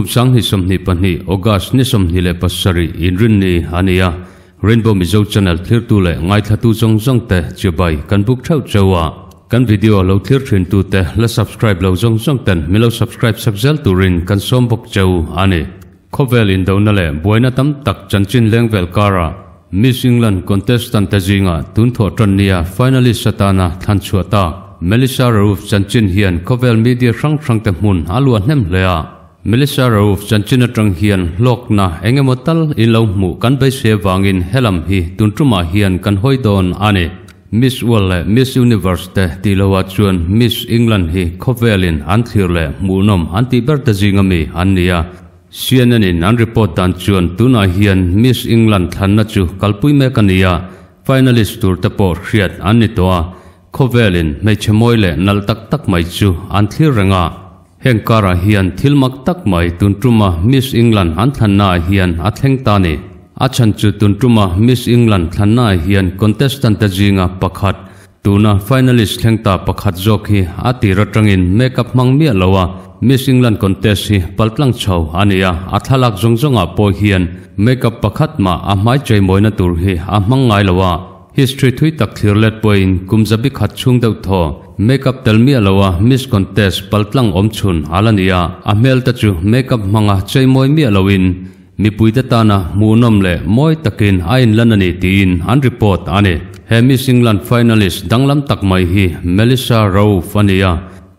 kumsang ni som ni pani August ni som ni le pasari inrin ni hania Rainbow Mizo Channel thlir tu le ngai thatu zong zong te chubai kan book thau chawa kan video lo thlir thin tu te la subscribe lo zong zong ten milo subscribe subzel tu rin kan som bok chau ani khovel in do na le boina tam tak chanchin lengvel kara Miss England contestant te jinga tun tho tron nia finalist satana than chuata Melissa Roof chanchin hian khovel media rang rang te mun alua nem lea Melissa Rove chan china trang hiền lok na em mo tal in lo mu kan bay se in helam hi tun truma hiền căn hoi don ane Miss World Miss Universe te ti lo wa à chuan Miss England hi khovelin an thlir le mu nom an ti ber ta jingami an nia à. CNN in an report dan chuan tuna à hiền Miss England than na chu kalpui me kan nia finalist tur te por hriat an ni toa khovelin me chemoi le nal tak tak mai chu an thlir ranga Heng kara hian thilmak tak mai tun truma Miss England anh han thanna hian a thlengta ni a chan chu tun truma Miss England thanna hian contestant ta jinga pakhat tuna finalist thlengta pakhat jok hi a tira tangin makeup mang mia lowa Miss England contest hi paltlang chho ania a thalak zongjong a po hian makeup pakhat ma a chơi mồi moina tur hi a mangai lowa history thui tak thirlet poin kumzabi khat chung đầu tho makeup telmi alowa miss contest paltlang omchhun alania a melta chu makeup manga cheimoi mi alowin mipuite tana munom le moi takin ain lanani tiin an report ane hemi singlan finalist danglam takmai hi melissa rowe fania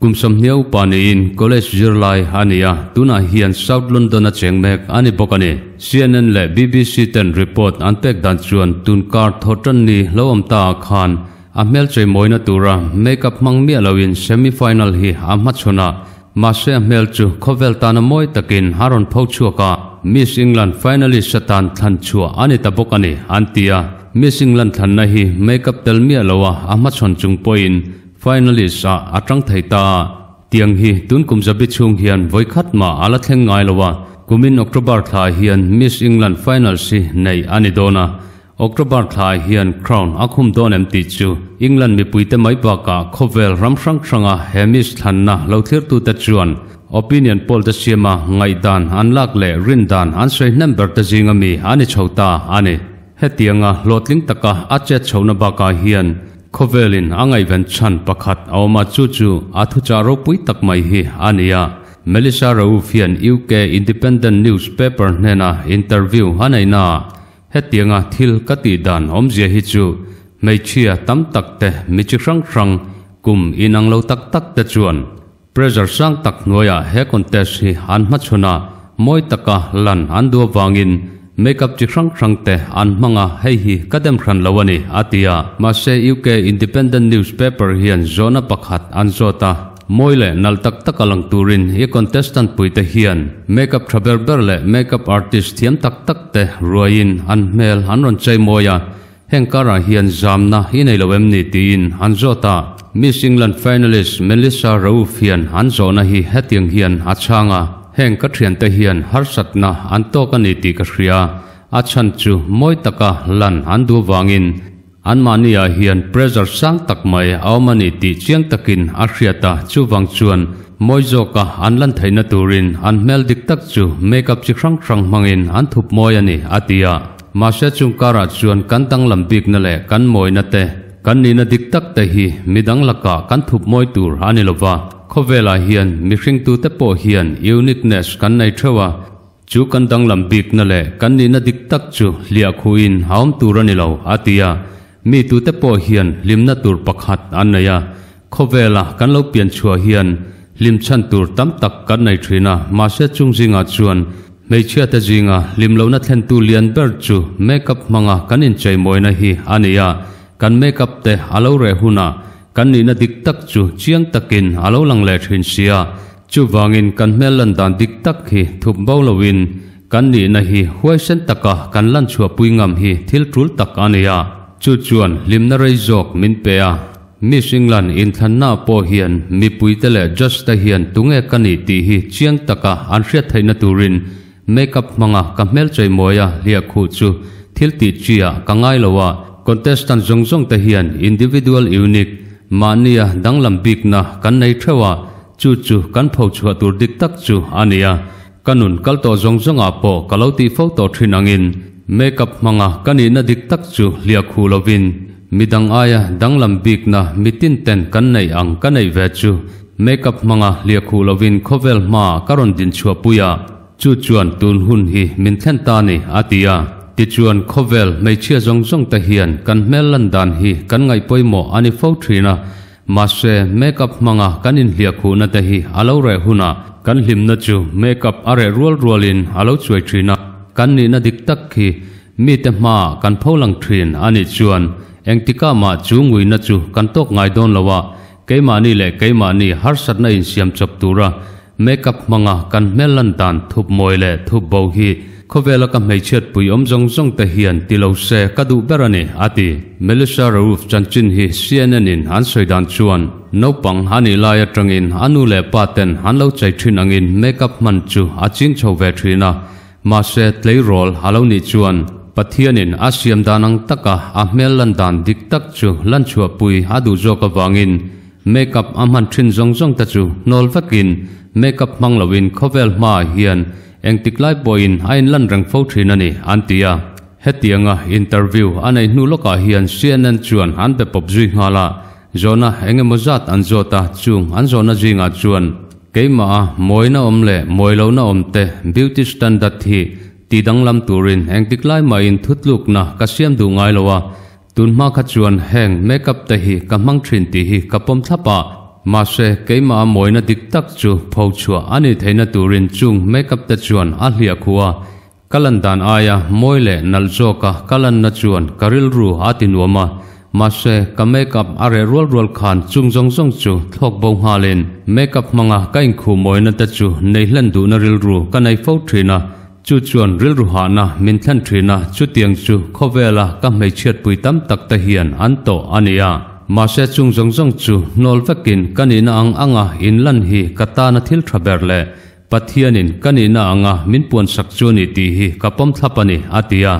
kumsam niau pani in college zirlai hania tuna hian south london a chengmek ani bokani cnn le bbc ten report an pek dan chuan tunkar thotan ni lawam ta khan a mel choi moi na tura make up mang mi lawin semi final hi a ma chona ma se mel chu khovel ta na moi takin haron phau chu miss england finalist satan than chu ani ta bokani antia miss england than na hi make up tel mi lawa a ma chon chung point finalist sa atang thai ta tiang hi tun kum zabi chung hian voi khat ma ala theng ngai lawa kumin october tha hian miss england final si nei ani dona Okrabarthai hiền Crown akum don em ti chu England mi puite mai ba ka khovel ramsang sanga hemish thanna lothir tu ta chuan opinion poll ta siama ngai dan anlak le rin dan an sei number ta jinga mi ani chhota ani hetianga lotling taka ache chhona ba ka hiền khovelin angai ven chan pakhat awma chu chu athu charo pui tak mai hi ania Melissa Raufian UK Independent Newspaper nena interview hanaina hết tiếng à thil các tỷ đàn om dễ hi chu mấy chia à, tắm tắc tệ mấy chiếc răng răng cùng in ăn lâu tắc tắc tệ chuồn pressure sang tắc ngồi à hết con tệ si ăn mắt chuna mỗi tắc à, à lần ăn đua vàng in mấy cặp chiếc răng răng tệ ăn măng à hay hi các em khăn lâu anh à tia, mà sẽ UK Independent Newspaper hiện zona pakhat an zota Môi lệ nal tak tak alang turin hi contestant pui te hian makeup travel ber lệ makeup artist thiam tak tak te ruain an mel an ron chei moya hengkara hian zamna hi nei lo em ni tin an zota Miss England finalist Melissa Rauf hian an na hi hetiang hian achanga heng ka thian te hian har satna an to ka ni ti ka hria achan chu moi taka lan an du wangin An mani a hiền pressure sang tak mai ao mani ti chiang takin a hriata chu wang chuan moi zo ka an lan theina turin an mel dik tak chu makeup chi khrang khrang mangin an thup moi ani atia ma se chung kara chuan kan tang lam bik na le kan moi na te kan ni na dik tak te hi midang laka kan thup moi tur ani lova khovela hiền mi hring tu te po hiền uniqueness kan nei thewa chu kan tang lam bik na le kan ni na dik tak chu lia khuin haum tur ani lo atia mi tu te po hiền lim na tur bạc hạt an này à khó về là cán lâu biển chùa hiền lim chăn tur tắm tặc cán này chuyện à mà sẽ chung gì ngà chuồn mấy chia ta gì ngà lim lâu na then tu liền bờ chu make up manga cán in chạy mồi na hi an này cán make up te alo re huna cán ni na dik tắc chu chiang takin alo lăng lệ chuyện xia chu vangin cán mel lần đàn dik tắc hi thục bao lâu win cán ni na hi huay sen taka cán lan chùa pui ngầm hi thil trul tak an này à chu chuan limna rei jok min pe a mi singlan in thanna po hian mi puite le just ta hian tunge kani ti hi chiang taka an hria thaina turin makeup manga kamel chei moya lia khu chu thil ti chia kangai lowa contestant zong zong ta hian individual unique mania danglam bik na kan nei thewa chu chu kan phau chu tur dik tak chu ania kanun kalto zong zong a po kaloti photo thinangin makeup manga kanin adik tak chu liakhu lovin midang đăng danglam bik na mi tin mitin ten kan nei ang kanei ve chu makeup manga liakhu lovin khovel ma karon din chua puya chu chuan tun hun hi min thlen ta ni atia ti chuan khovel mai chia zong zong ta hiền kan mel lan dan hi kan ngai poimo ani fo thrina ma se makeup manga kanin liakhu na ta hi alo re huna kan hlimna chu makeup are rual rualin alo chuai na kan ni na dik tak khi mi te ma kan pho lang thrin ani chuan engtika ma chu ngui na chu kan tok ngai don lawa keima ni le keima ni har sat na in siam chap tura makeup manga kan melan tan thup moi le thup bo hi khovela ka mai chet pui om jong jong te hian tilo se kadu berani ati melissa roof chanchin hi cnn in han soidan chuan no pang hani lai atangin anu le paten han lo chai thin angin makeup man chu achin chho ve thina มาเสดเลยรอลฮัลโหลนิจวนปะเทียนินอาเซียมดานังตะกะอาเมลลันดานดิกตักจูลันชัวปุยอาดูโจกวางินเมกัปอามันทรินจงจงตะจูนอลฟักินเมกัปมังลวินคเวลมาเฮียนเองติกไลปอยน์ไอ้ลันรังฟูทรินันนี่อันตียาเฮตียงอ่ะอินเตอร์วิวอันไอ้นูลกะเฮียนเซียนนันจวนอันเปปบจุยฮาลา zona enge mozat an zota chung an zona jinga chuan cái mà mỗi nó ôm lệ mỗi lâu nó ôm tê beauty standard thì ti đăng làm lam rin anh tích lại mà in thut lục na cả xem đủ ngay lo à tuần mà khát chuan hẹn make up tê hi cả mang truyền tê hi cả bom tháp à mà sẽ cái mà mỗi nó tích tắc chu phâu chua anh thấy nó rin chung make up tê chuan anh lìa khua kalandan aya moile nalzoka kalan na chuan karil ru atinoma mà sẽ cả mấy cặp are ruột ruột khan chung rong rong chu thuộc bông hoa lên mấy cặp manga cái khu mồi nát chu nay lần đủ nà ril ru cái này phâu thuyền na chu chuan ril ru hà na min thân thuyền na chu tiếng chu khó về là các mấy chiết bùi tắm tắc ta hiền an tổ anh ya mà sẽ chung rong rong chu nol kín cái này na ang anga in lần hi kata na thil thaber le pathianin kanina anga min puan sak chu ni ti hi kapom thapani atia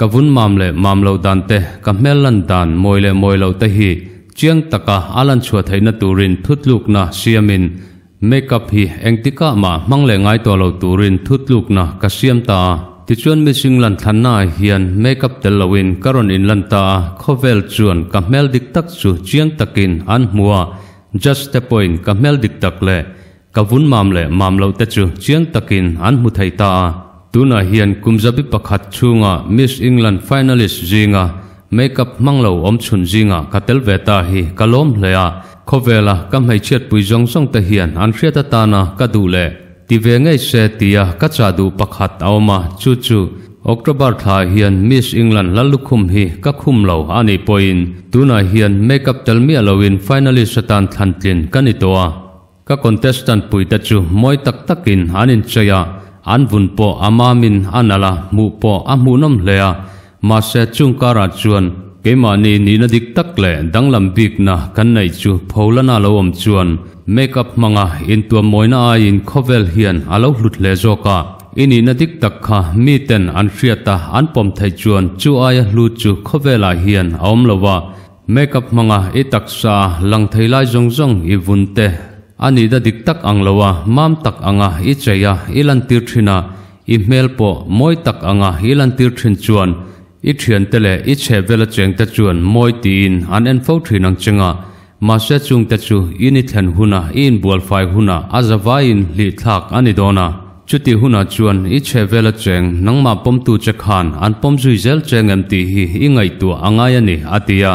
ka vun mam le mam lo dan te ka mel lan dan moi le moi lo te hi chiang taka alan chua thaina turin thutluk na siamin makeup hi engtika ma mangle ngai to lo turin thutluk na ka siam ta ti chuan mi sing lan than na hian makeup tel lawin karon in lan ta khovel chuan ka mel dik tak chu chiang takin an mua just the point ka mel dik tak le ka vun mam le mam lo te chu chiang takin an mu thai ta na hiền tuna hian kumzabi pakhat chunga Miss England finalist zinga makeup mang lầu om chun zinga về ta hi kalom hleya à. khovela cam hay chết pui jong song ta hian an ta na ka du le ti ve ngai se tia ka cha du ao ma chu chu October thla hiền Miss England lalukhum hi ka khum lo ani à poin na hiền makeup telmi alowin à finalist satan thlantlin kani towa các contestant pui ta chu moi tak takin anin chaya an vun po amamin anala mu po amu lea ma se chung kara chuan ke ma ni ni na dik tak le dang lam bik na kan nei chu pholana lo om chuan makeup manga in tu moina a in khovel hian alo hlut le zoka ini na dik tak kha mi ten an ta an pom thai chuan chu ai lu chu khovela hian aom lowa makeup manga e taksa lang thailai zong zong i vun te anida dik tak ang lowa mam tak anga i cheya ilan tir thina i mel po moi tak anga ilan tir thin chuan i thian tele i che vela cheng ta chuan moi tin an en fo thin ang chenga ma se chung ta chu ini than huna in bol fai huna azawain li thak ani dona chuti huna chuan i che vela cheng nangma tu che khan an pom zui zel cheng em ti hi i ngai tu anga yani atia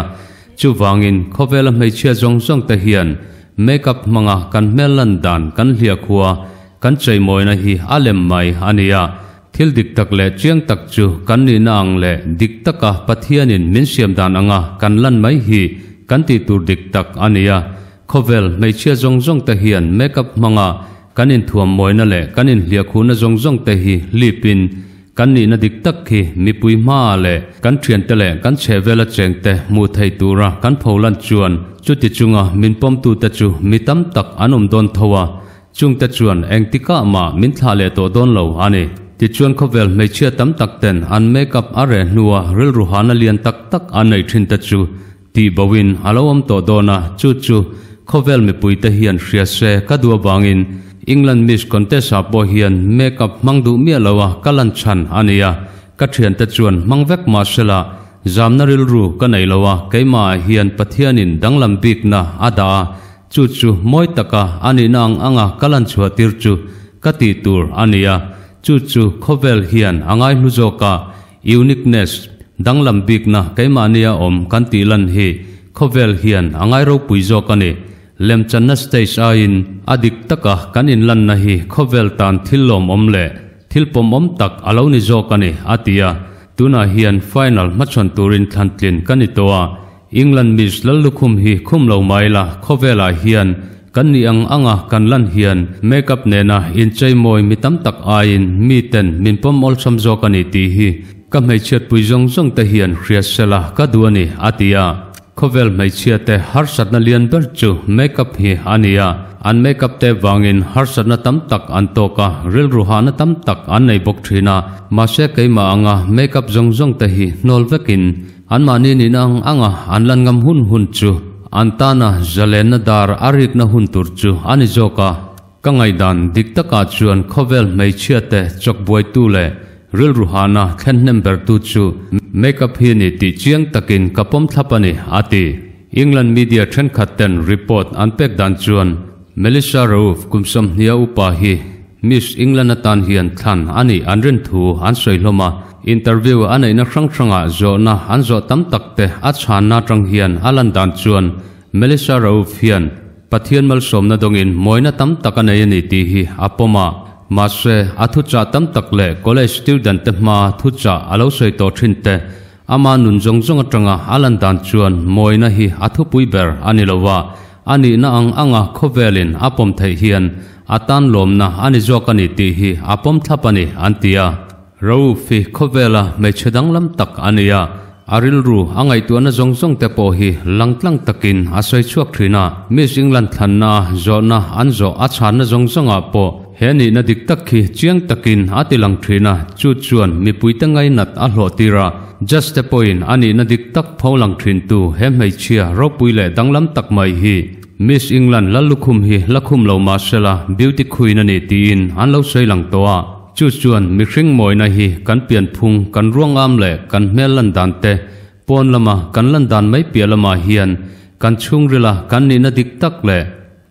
chu wangin khovela mai chia zong zong ta hian makeup manga kan melan dan kan hlia khua kan chơi mồi na hi alem mai ania thil dik tak le chiang tak chu kan ni na ang le dik taka pathianin min đàn anh anga kan lan mai hi kan ti tu tur dik tak ania khovel mai chia tây hiền ta hian mong manga kan in thua mồi na lệ kan in hlia khu na rong rong tây hi lipin kan ni na dik tak khi mi pui ma le kan thian te le kan chevela cheng te mu thai tura kan pholan chuan chu chung à mình pom tu ta chú mi tâm tam anh um don thua chung ta chuan eng cả mà mình thla lệ to don lâu anh ti chuan kho vel mai chia tam tak ten an make up are nuwa ril ruhana lian tak tak anai thin ta chu ti bawin alawam to dona chu chu kho vel mi pui ta hian hria se kadua bangin England Miss Contest a bo hian make up mangdu mi lawa kalan chan ania ka thian ta chuan mangvek ma sela Jamna ril ru ka nei lawa keima hian pathianin làm việc na ada chu chu moi taka ani nang anga cái chua tir chu kati tur ania chu chu khovel hian angai hlu zoka uniqueness đang làm việc na cái keima ania om kan ti lan hi khovel hian angai ro pui cái này lem channa stage a in adik taka kanin lan na hi khovel tan thilom om le thilpom om tak alo ni cái này atia na hian final matchan turin thlan tlin kani England mis lal lukhum hi khum lo mai la khovela hian kan ni ang anga kan à, lan hian makeup nena na in chei moi mi tam tak a in mi ten min pom ol sam zo kan ti hi ka mai chet pui zong zong ta hian khriasela ka duani atia Kovel mai chia te harsat na lian ber chu makeup hi ania an makeup te wangin harsat na tam tak an to ka ril ruha na tam tak an nei bok thina ma se kei ma anga makeup zong zong te hi nol vekin an ma ni ni nang anga an lan ngam hun hun chu an ta na jalen na dar arik na hun tur chu ani zoka ka ngai dan dik ta ka chuan khovel mai chia te chok buai tu le ril ruha na khen nem ber tu chu makeup hi ni ti chiang takin kapom thapani ati England media then khatten report anpek dan chuan Melissa Roof kumsom hnia upa hi Miss England atan hian than ani anren thu an soi hloma interview anei na hrang hranga zona na an zo tam takte a chan na tang hian alan dan chuan Melissa Roof hian pathian mal somna dongin moina tam takanei ni ti hi apoma মাসে আথুচা তাম তকলে college student মা থুচা আলো সৈ তো ছিনতে আমা নুনজং জংটঙা আলান দান চুয়ন মই না হি আথু পুই বের আনি লওয়া আনি না আং আঙা খোবেলিন আপম থাই হিয়ান আতান লোম না আনি জকানি তি হি আপম থাপানি আন্তিয়া রৌ ফি খোবেলা মেছেদাং লাম তক আনিয়া আরিল রু আঙাই তু না জং জং তেপো হি লং লং তকিন আসই চুয়াক থ্রিনা মিস ইংল্যান্ড থান না জ না আনজ আছা না জং জং আপো เห็นนีนัดิกตักขีเชียงตะกินอาติลังทรีนาจุดชวนมีปุยตั้งไงนัดอัลฮหติระจัสเตปอินอันนีนาดิกตักพาวลังทริตูเฮมไมเชียรบปุยแหล่ดังลำตักไม่ฮีมิสอิงแลนด์ลลุคุมฮีลักคุมเล่ามาเชลาบิวติคุยนันเอตีนอันเล่าใช้ลังตัวจุดชวนมีคริ่งมวยน่าฮีกันเปลี่ยนพุงกันร่วงอามแหล่กันเมลันดันเตปอนละมากันลันดันไม่เปลี่ยละมาเฮียนกันชุ่งริละกันนี่นัดิกตักแหล่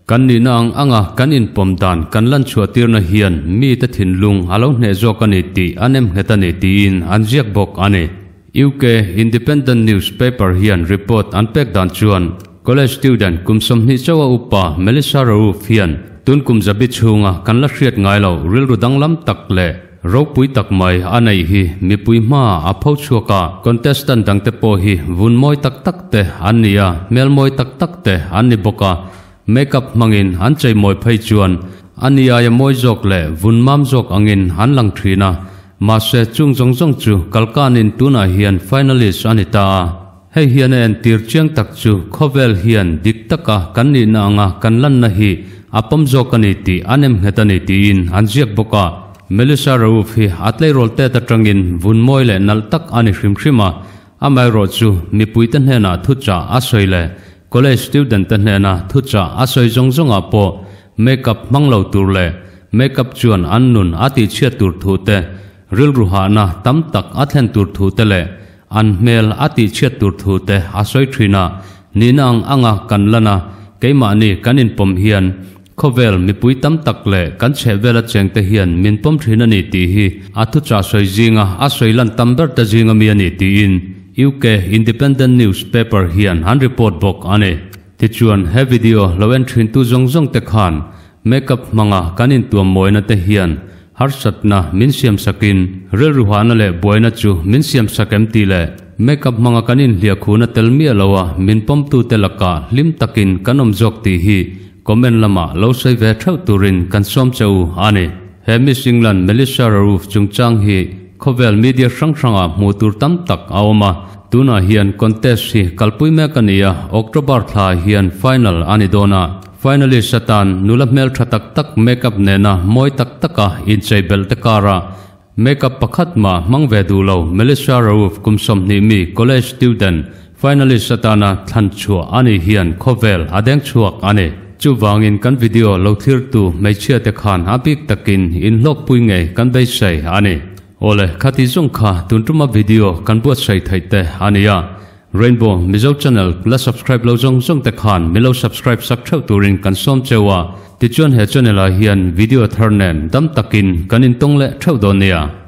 kan ni na ang anga kan à, in pom dan kan lan chua tir na hian mi ta thin lung alo à hne zo kan ti anem à heta ni ti in an ziak bok ane UK Independent Newspaper hian report an pek dan chuan college student kum som ni chawa upa Melissa Rauf hian tun kum zabi chunga kan la hriat ngai lo ril ru dang lam tak le ro pui tak mai anei hi mi pui ma a phau chua ka contestant dang te po hi vun moi tak tak te ania mel moi tak tak te ani boka mang in mangin chơi chei moi phei anh ani ai moi jok lệ vun mam jok angin à lăng lang na mà se chung jong jong chu kalkanin tuna hian finalist anita hei hian en tir chiang tak chu khovel hian dik taka kan ni na anga kan lan na hi apam jok anh ti anh em anem anh ti in han bốc à melissa rauf hi atlei rol te ta tangin vun moi le nal tak ani à hrim hrima amai à. ro chu mi puiten hena thu cha a le college student tan he na thu cha a soi zong zong a po makeup mang lo tur le makeup chuan an nun a ti chia tur thu te ril ru ha na tam tak a thlen tur thu te le an mel a ti chia tur thu te a soi thrina ninang anga kan lana keima ni kanin pom hian khovel mi pui tam tak le kan che vela cheng te hian min pom thrina ni ti hi a thu cha soi jinga a soi lan tam dar ta jinga mi ani ti in UK Independent Newspaper hiện han report bok ane ti chuan he video lo en thin tu zong zong te khan makeup manga kanin tuam moina te hian har satna min siam sakin rel ruhana le boina chu min siam sakem ti le makeup manga kanin hlia khuna telmi lawa min pom tu te laka lim takin kanom jok ti hi comment lama lo sai ve thau turin kan som chau ane he missing lan melissa roof chungchang hi khovel media sang sanga mu tur tam tak awma tuna hian contest hi kalpui mekania october thla hian final ani finally satan nulamel thatak tak makeup nena moi tak taka inchei bel takara makeup pakhat ma mangve du lo melissa rauf kumsom ni mi college student finally satana than chu ani hian khovel adeng chuak ani chu wangin kan video lo thir tu mai chia te khan apik takin in lok pui nge kan dai sei ani Ole khati zong kha tun tuma video kan buat sai thai te ania Rainbow Mizo Channel la subscribe lo zong zong te khan milo subscribe sak thau turin kan som chewa ti chuan he channel a hian video thar nem dam takin kan in tong le thau do nia